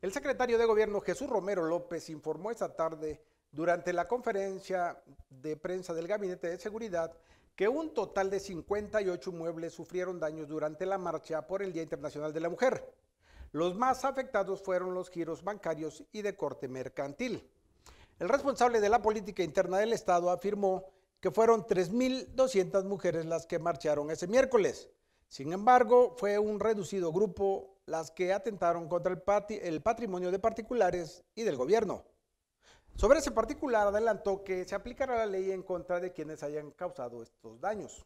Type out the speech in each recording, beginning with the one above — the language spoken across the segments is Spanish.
El secretario de Gobierno Jesús Romero López informó esta tarde durante la conferencia de prensa del Gabinete de Seguridad que un total de 58 muebles sufrieron daños durante la marcha por el Día Internacional de la Mujer. Los más afectados fueron los giros bancarios y de corte mercantil. El responsable de la política interna del Estado afirmó que fueron 3.200 mujeres las que marcharon ese miércoles. Sin embargo, fue un reducido grupo las que atentaron contra el, patrimonio de particulares y del gobierno. Sobre ese particular adelantó que se aplicará la ley en contra de quienes hayan causado estos daños.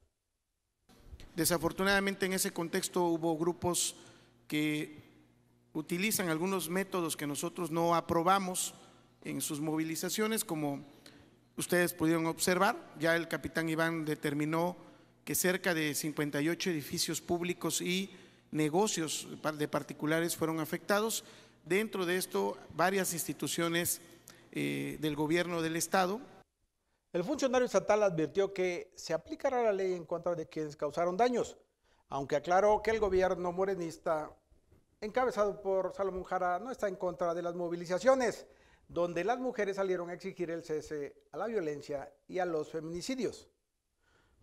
Desafortunadamente en ese contexto hubo grupos que utilizan algunos métodos que nosotros no aprobamos en sus movilizaciones, como ustedes pudieron observar, ya el capitán Iván determinó que cerca de 58 edificios públicos y negocios de particulares fueron afectados. Dentro de esto, varias instituciones eh, del gobierno del Estado. El funcionario estatal advirtió que se aplicará la ley en contra de quienes causaron daños, aunque aclaró que el gobierno morenista, encabezado por Salomón Jara, no está en contra de las movilizaciones, donde las mujeres salieron a exigir el cese a la violencia y a los feminicidios.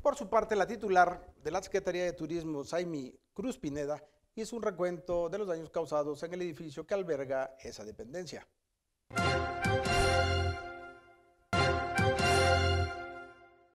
Por su parte, la titular de la Secretaría de Turismo, Saimi Cruz Pineda, hizo un recuento de los daños causados en el edificio que alberga esa dependencia.